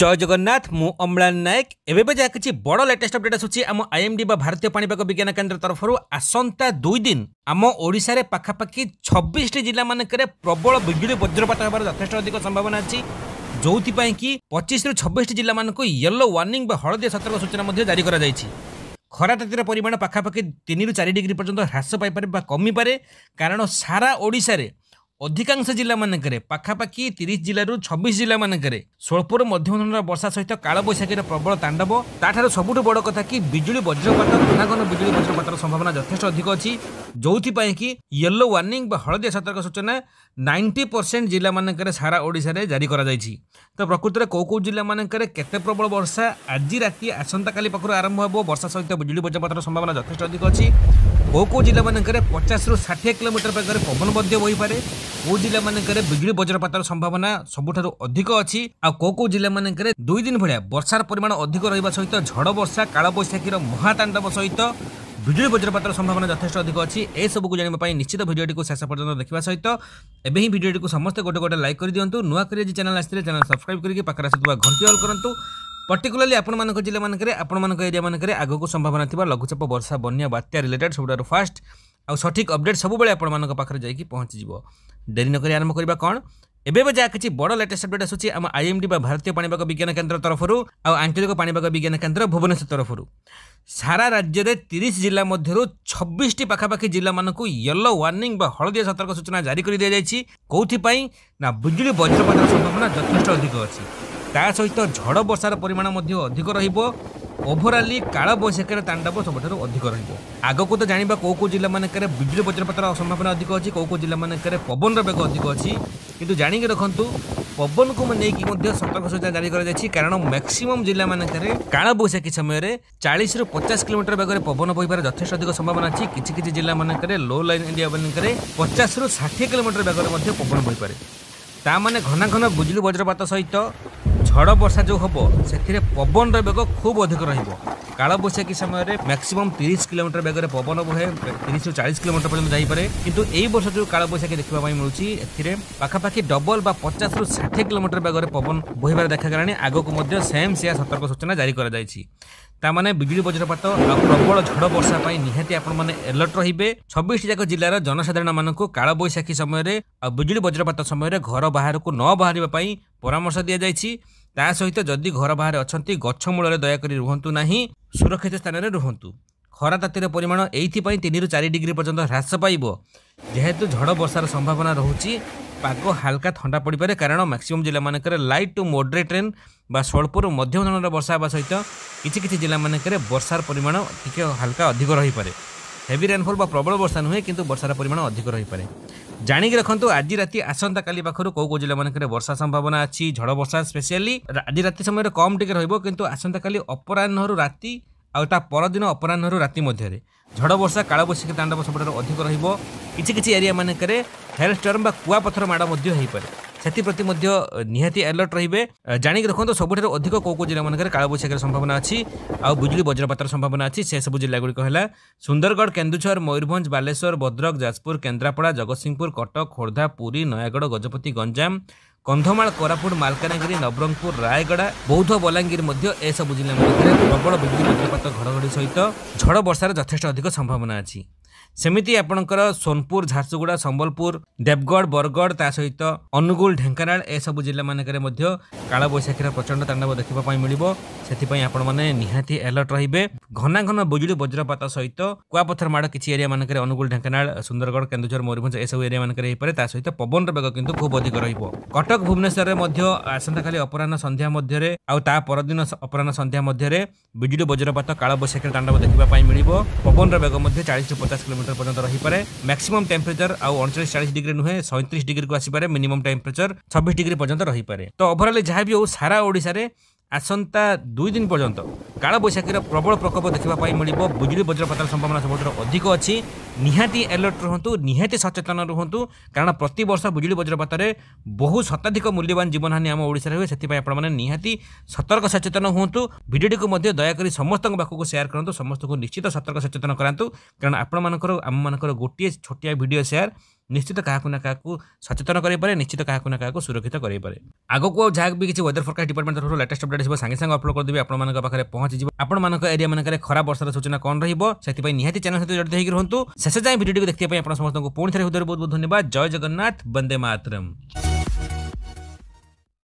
জয় জগন্নাথ মু অম্লান নায়ক এবে যা কিছু বড় লেটেস্ট অপডেট আসুচি আম আইএমডি বা ভারতীয় পাণিপাগ বিজ্ঞান কেন্দ্র তরফর আসন্তা দুই দিন আম ওড়শার পাখাপাখি ছবিশটি জেলা মানকরে প্রবল বিজুড়ি বজ্রপাত হবার যথেষ্ট অধিক সম্ভাবনা আছে ଯେଉଁଥିପାଇଁ କି ପଚିଶରୁ ଛବିଶଟି ଜିଲ୍ଲାମାନଙ୍କୁ ୟେଲୋ ୱାର୍ଣ୍ଣିଂ ବା ହଳଦିଆ ସତର୍କ ସୂଚନା ମଧ୍ୟ ଜାରି କରାଯାଇଛି ଖରା ତାତିର ପରିମାଣ ପାଖାପାଖି ତିନିରୁ ଚାରି ଡିଗ୍ରୀ ପର୍ଯ୍ୟନ୍ତ ହ୍ରାସ ପାଇପାରେ ବା କମିପାରେ କାରଣ ସାରା ଓଡ଼ିଶାରେ ଅଧିକାଂଶ ଜିଲ୍ଲାମାନଙ୍କରେ ପାଖାପାଖି ତିରିଶ ଜିଲ୍ଲାରୁ ଛବିଶ ଜିଲ୍ଲାମାନଙ୍କରେ ସ୍ୱଳ୍ପରୁ ମଧ୍ୟମ ଧରଣର ବର୍ଷା ସହିତ କାଳବୈଶାଖୀର ପ୍ରବଳ ତାଣ୍ଡବ ତାଠାରୁ ସବୁଠୁ ବଡ଼ କଥା କି ବିଜୁଳି ବଜ୍ରପାତ ଘନାଘନ ବିଜୁଳି ବଜ୍ର ହେବାର ସମ୍ଭାବନା ଯଥେଷ୍ଟ ଅଧିକ ଅଛି ଯେଉଁଥିପାଇଁ କି ୟେଲୋ ୱାର୍ଣ୍ଣିଂ ବା ହଳଦିଆ ସତର୍କ ସୂଚନା ନାଇଣ୍ଟି ପରସେଣ୍ଟ ଜିଲ୍ଲାମାନଙ୍କରେ ସାରା ଓଡ଼ିଶାରେ ଜାରି କରାଯାଇଛି ତ ପ୍ରକୃତରେ କେଉଁ କେଉଁ ଜିଲ୍ଲାମାନଙ୍କରେ କେତେ ପ୍ରବଳ ବର୍ଷା ଆଜି ରାତି ଆସନ୍ତାକାଲି ପାଖରୁ ଆରମ୍ଭ ହେବ ବର୍ଷା ସହିତ ବିଜୁଳି ବଜ୍ରପାତର ସମ୍ଭାବନା ଯଥେଷ୍ଟ ଅଧିକ ଅଛି କେଉଁ କେଉଁ ଜିଲ୍ଲାମାନଙ୍କରେ ପଚାଶରୁ ଷାଠିଏ କିଲୋମିଟର ବେଗରେ ପବନ ମଧ୍ୟ ବହିପାରେ କେଉଁ ଜିଲ୍ଲାମାନଙ୍କରେ ବିଜୁଳି ବଜ୍ରପାତର ସମ୍ଭାବନା ସବୁଠାରୁ ଅଧିକ ଅଛି ଆଉ କେଉଁ କେଉଁ ଜିଲ୍ଲାମାନଙ୍କରେ ଦୁଇ ଦିନ ଭଳିଆ ବର୍ଷାର ପରିମାଣ ଅଧିକ ରହିବା ସହିତ ଝଡ଼ ବର୍ଷା କାଳବୈଶାଖୀର ମହାତାଣ୍ଡବ ସହିତ ভিডিওরে বজ্রপাতর সম্ভাবনা যথেষ্ট অধিক অছি এসবুক জাঁয়া নিশ্চিত ভিডিওটি শেষ পর্যন্ত দেখা সহিত এবে হি ভিডিওটি সমস্ত গোটে গোটে লাইক করে দিও নূয়া করে যে চ্যানেল আসছে চ্যানেল সবসক্রাইব করি পাখে আসুক ঘণ্টি অল করতু পর্টিকুলারলি আপনার জেলা মানুষের আপনার এরিয়া মানুষের আগুক সম্ভাবনা থাকা লঘুচাপ বর্ষা বন্যা বাত্যা রিলেটেড সবুঠার ফাস্ট আউ সঠিক অপডেট সবুলে আপনার পাখে যাই পৌঁছিযোগ ডেরি নকরি আরম্ভ করা কণ ଏବେ ଯାହା କିଛି ବଡ଼ ଲେଟେଷ୍ଟ ଅପଡେଟ୍ ଆସୁଛି ଆମ ଆଇଏମ୍ଡି ବା ଭାରତୀୟ ପାଣିପାଗ ବିଜ୍ଞାନ କେନ୍ଦ୍ର ତରଫରୁ ଆଉ ଆଞ୍ଚଳିକ ପାଣିପାଗ ବିଜ୍ଞାନ କେନ୍ଦ୍ର ଭୁବନେଶ୍ୱର ତରଫରୁ ସାରା ରାଜ୍ୟରେ ତିରିଶ ଜିଲ୍ଲା ମଧ୍ୟରୁ ଛବିଶଟି ପାଖାପାଖି ଜିଲ୍ଲାମାନଙ୍କୁ ୟେଲୋ ୱାର୍ଣ୍ଣିଂ ବା ହଳଦିଆ ସତର୍କ ସୂଚନା ଜାରି କରି ଦିଆଯାଇଛି କେଉଁଥିପାଇଁ ନା ବିଜୁଳି ବଜ୍ରପାତର ସମ୍ଭାବନା ଯଥେଷ୍ଟ ଅଧିକ ଅଛି ତା ସହିତ ଝଡ଼ ବର୍ଷାର ପରିମାଣ ମଧ୍ୟ ଅଧିକ ରହିବ ଓଭରାଲି କାଳବୈଶାଖୀର ତାଣ୍ଡବ ସବୁଠାରୁ ଅଧିକ ରହିବ ଆଗକୁ ତ ଜାଣିବା କେଉଁ କେଉଁ ଜିଲ୍ଲାମାନଙ୍କରେ ବିଜୁଳି ବଜ୍ରପାତର ସମ୍ଭାବନା ଅଧିକ ଅଛି କେଉଁ କେଉଁ ଜିଲ୍ଲାମାନଙ୍କରେ ପବନର ବେଗ ଅଧିକ ଅଛି কিন্তু জাগি রাখত পবন কু নেই সতর্ক সূচনা জারি করা যাচ্ছে কারণ ম্যাক্সিমম জেলা মানুষের কাল বৈশাখী সময়ের চাশ রু পচাশ কিলোমিটার বেগরে পবন বহিবার যথেষ্ট অধিক সম্ভাবনা আছে কিছু কিছু জেলা মানুষের লো লাইন এরিয়া মানুষের পচাশ রু ষাঠিয়ে কিলোমিটার বেগরে পবন বহিপারে তা মানে ঘন ঘন বুজলু বজ্রপাত সহ ঝড় বর্ষা যে হব সেতিরে পবনর বেগ খুব অধিক রহব কালবৈশাখী সময়ের ম্যাক্সিমম তিরিশ কিলোমিটার বেগরে পবন বহে তিরিশ রু চাশ কিলোমিটার পর্যন্ত যাইপরে কিন্তু এই বর্ষ যে কালবৈশাখী দেখা মিলুଛି এতে পাখাপাখি ডবল বা পচাশ রু ষাঠিয়ে কিলোমিটার বেগরে পবন বহিবার দেখা গলানি আগুক মধ্যে সেম সেয়া সতর্ক সূচনা জারি করা যাইছি ତାମାନେ ବିଜୁଳି ବଜ୍ରପାତ ଆଉ ପ୍ରବଳ ଝଡ଼ ବର୍ଷା ପାଇଁ ନିହାତି ଆପଣମାନେ ଏଲର୍ଟ ରହିବେ ଛବିଶ ଯାକ ଜିଲ୍ଲାର ଜନସାଧାରଣମାନଙ୍କୁ କାଳବୈଶାଖୀ ସମୟରେ ଆଉ ବିଜୁଳି ବଜ୍ରପାତ ସମୟରେ ଘର ବାହାରକୁ ନ ବାହାରିବା ପାଇଁ ପରାମର୍ଶ ଦିଆଯାଇଛି ତା ସହିତ ଯଦି ଘର ବାହାରେ ଅଛନ୍ତି ଗଛ ମୂଳରେ ଦୟାକରି ରୁହନ୍ତୁ ନାହିଁ ସୁରକ୍ଷିତ ସ୍ଥାନରେ ରୁହନ୍ତୁ ଖରା ତାତିର ପରିମାଣ ଏଇଥିପାଇଁ ତିନିରୁ ଚାରି ଡିଗ୍ରୀ ପର୍ଯ୍ୟନ୍ତ ହ୍ରାସ ପାଇବ ଯେହେତୁ ଝଡ଼ ବର୍ଷାର ସମ୍ଭାବନା ରହୁଛି ପାଗ ହାଲକା ଥଣ୍ଡା ପଡ଼ିପାରେ କାରଣ ମ୍ୟାକ୍ସିମମ୍ ଜିଲ୍ଲାମାନଙ୍କରେ ଲାଇଟ୍ ଟୁ ମୋଡରେଟ୍ ରେନ୍ ବା ସ୍ୱଳ୍ପରୁ ମଧ୍ୟମ ଧରଣର ବର୍ଷା ହେବା ସହିତ କିଛି କିଛି ଜିଲ୍ଲାମାନଙ୍କରେ ବର୍ଷାର ପରିମାଣ ଟିକିଏ ହାଲକା ଅଧିକ ରହିପାରେ ହେଭି ରେନ୍ଫଲ୍ ବା ପ୍ରବଳ ବର୍ଷା ନୁହେଁ କିନ୍ତୁ ବର୍ଷାର ପରିମାଣ ଅଧିକ ରହିପାରେ ଜାଣିକି ରଖନ୍ତୁ ଆଜି ରାତି ଆସନ୍ତାକାଲି ପାଖରୁ କେଉଁ କେଉଁ ଜିଲ୍ଲାମାନଙ୍କରେ ବର୍ଷା ସମ୍ଭାବନା ଅଛି ଝଡ଼ ବର୍ଷା ସ୍ପେସିଆଲି ଆଜି ରାତି ସମୟରେ କମ୍ ଟିକେ ରହିବ କିନ୍ତୁ ଆସନ୍ତାକାଲି ଅପରାହ୍ନରୁ ରାତି ଆଉ ତା ପରଦିନ ଅପରାହ୍ନରୁ ରାତି ମଧ୍ୟରେ ଝଡ଼ ବର୍ଷା କାଳବୈଶାଖୀ ତାଣ୍ଡବ ସବୁଠାରୁ ଅଧିକ ରହିବ କିଛି କିଛି ଏରିଆ ମାନଙ୍କରେ ହେଲ୍ଷ୍ଟର୍ମ ବା କୁଆପଥର ମାଡ଼ ମଧ୍ୟ ହୋଇପାରେ ସେଥିପ୍ରତି ମଧ୍ୟ ନିହାତି ଆଲର୍ଟ ରହିବେ ଜାଣିକି ରଖନ୍ତୁ ସବୁଠାରୁ ଅଧିକ କେଉଁ କେଉଁ ଜିଲ୍ଲାମାନଙ୍କରେ କାଳବୈଶାଖୀର ସମ୍ଭାବନା ଅଛି ଆଉ ବିଜୁଳି ବଜ୍ରପାତର ସମ୍ଭାବନା ଅଛି ସେସବୁ ଜିଲ୍ଲାଗୁଡ଼ିକ ହେଲା ସୁନ୍ଦରଗଡ଼ କେନ୍ଦୁଝର ମୟୂରଭଞ୍ଜ ବାଲେଶ୍ୱର ଭଦ୍ରକ ଯାଜପୁର କେନ୍ଦ୍ରାପଡ଼ା ଜଗତସିଂହପୁର କଟକ ଖୋର୍ଦ୍ଧା ପୁରୀ ନୟାଗଡ଼ ଗଜପତି ଗଞ୍ଜାମ କନ୍ଧମାଳ କୋରାପୁଟ ମାଲକାନଗିରି ନବରଙ୍ଗପୁର ରାୟଗଡ଼ା ବୌଦ୍ଧ ବଲାଙ୍ଗୀର ମଧ୍ୟ ଏସବୁ ଜିଲ୍ଲା ମଧ୍ୟରେ ପ୍ରବଳ ବିଦ୍ୟୁତ୍ ବଜ୍ରପାତ ଘଡ଼ଘଡ଼ି ସହିତ ଝଡ଼ ବର୍ଷାର ଯଥେଷ୍ଟ ଅଧିକ ସମ୍ଭାବନା ଅଛି ସେମିତି ଆପଣଙ୍କର ସୋନପୁର ଝାରସୁଗୁଡ଼ା ସମ୍ବଲପୁର ଦେବଗଡ଼ ବରଗଡ଼ ତା ସହିତ ଅନୁଗୁଳ ଢେଙ୍କାନାଳ ଏସବୁ ଜିଲ୍ଲାମାନଙ୍କରେ ମଧ୍ୟ କାଳବୈଶାଖୀର ପ୍ରଚଣ୍ଡ ତାଣ୍ଡବ ଦେଖିବା ପାଇଁ ମିଳିବ ସେଥିପାଇଁ ଆପଣମାନେ ନିହାତି ଆଲର୍ଟ ରହିବେ ଘନା ଘନ ବିଜୁଳି ବଜ୍ରପାତ ସହିତ କୁଆପଥର ମାଡ଼ କିଛି ଏରିଆମାନଙ୍କରେ ଅନୁଗୁଳ ଢେଙ୍କାନାଳ ସୁନ୍ଦରଗଡ଼ କେନ୍ଦୁଝର ମୟୂରଭଞ୍ଜ ଏସବୁ ଏରିଆମାନଙ୍କରେ ହେଇପାରେ ତା ସହିତ ପବନର ବେଗ କିନ୍ତୁ ଖୁବ୍ ଅଧିକ ରହିବ କଟକ ଭୁବନେଶ୍ୱରରେ ମଧ୍ୟ ଆସନ୍ତାକାଲି ଅପରାହ୍ନ ସନ୍ଧ୍ୟା ମଧ୍ୟରେ ଆଉ ତା ପରଦିନ ଅପରାହ୍ନ ସନ୍ଧ୍ୟା ମଧ୍ୟରେ ବିଜୁଳି ବଜ୍ରପାତ କାଳବୈଶାଖୀର ତାଣ୍ଡବ ଦେଖିବା ପାଇଁ ମିଳିବ ପବନର ବେଗ ମଧ୍ୟ ଚାଳିଶରୁ ପଚାଶ କିଲୋମିଟର ଘଣ୍ଟା ପର୍ଯ୍ୟନ୍ତ ରହିପାରେ ମ୍ୟାକ୍ସିମମ୍ ଟେମ୍ପରେଚର ଆଉ ଅଣଚାଳିଶ ଚାଳିଶ ଡିଗ୍ରୀ ନୁହେଁ ସଇଁତିରିଶ ଡିଗ୍ରୀକୁ ଆସିପାରେ ମିନିମମ୍ ଟେମ୍ପରେଚର ଛବିଶ ଡିଗ୍ରୀ ପର୍ଯ୍ୟନ୍ତ ରହିପାରେ ତ ଓଭରଅଲ୍ ଯାହା ବି ହଉ ସାରା ଓଡ଼ିଶାରେ ଆସନ୍ତା ଦୁଇ ଦିନ ପର୍ଯ୍ୟନ୍ତ କାଳବୈଶାଖୀର ପ୍ରବଳ ପ୍ରକୋପ ଦେଖିବା ପାଇଁ ମିଳିବ ବିଜୁଳି ବଜ୍ରପାତର ସମ୍ଭାବନା ସବୁଠାରୁ ଅଧିକ ଅଛି ନିହାତି ଆଲର୍ଟ ରୁହନ୍ତୁ ନିହାତି ସଚେତନ ରୁହନ୍ତୁ କାରଣ ପ୍ରତିବର୍ଷ ବିଜୁଳି ବଜ୍ରପାତରେ ବହୁ ଶତାଧିକ ମୂଲ୍ୟବାନ ଜୀବନହାନି ଆମ ଓଡ଼ିଶାରେ ହୁଏ ସେଥିପାଇଁ ଆପଣମାନେ ନିହାତି ସତର୍କ ସଚେତନ ହୁଅନ୍ତୁ ଭିଡ଼ିଓଟିକୁ ମଧ୍ୟ ଦୟାକରି ସମସ୍ତଙ୍କ ପାଖକୁ ସେୟାର କରନ୍ତୁ ସମସ୍ତଙ୍କୁ ନିଶ୍ଚିତ ସତର୍କ ସଚେତନ କରାନ୍ତୁ କାରଣ ଆପଣମାନଙ୍କର ଆମମାନଙ୍କର ଗୋଟିଏ ଛୋଟିଆ ଭିଡ଼ିଓ ସେୟାର ନିଶ୍ଚିତ କାହାକୁ ନା କାହାକୁ ସଚେତନ କରାଇପାରେ ନିଶ୍ଚିତ କାହାକୁ ନା କାହାକୁ ସୁରକ୍ଷିତ କରାଇପାରେ ଆଗକୁ ଆଉ ଯାହା ବି କିଛି ୱେଦର ଫୋରକାଷ୍ଟ ଡିପାର୍ଟମେଣ୍ଟ ତରଫରୁ ଲେଟେଷ୍ଟ ଅପଡେଟ୍ ହେବ ସାଙ୍ଗେ ସାଙ୍ଗେ ଅପଲୋଡ଼ କରିଦେବି ଆପଣମାନଙ୍କ ପାଖରେ ପହଞ୍ଚିଯିବ ଆପଣମାନଙ୍କ ଏରିଆ ମାନଙ୍କରେ ଖରାପ ବର୍ଷାର ସୂଚନା କ'ଣ ରହିବ ସେଥିପାଇଁ ନିହାତି ଚ୍ୟାନେଲ୍ ସହିତ ଜଡ଼ିତ ହେଇକି ରୁହନ୍ତୁ ଶେଷ ଯାଏଁ ଭିଡ଼ିଓଟିକୁ ଦେଖିବା ପାଇଁ ଆପଣ ସମସ୍ତଙ୍କୁ ପୁଣି ଥରେ ହୃଦୟରୁ ବହୁତ ବହୁତ ଧନ୍ୟବାଦ ଜୟ ଜଗନ୍ନାଥ ବନ୍ଦେ ମାତରମ୍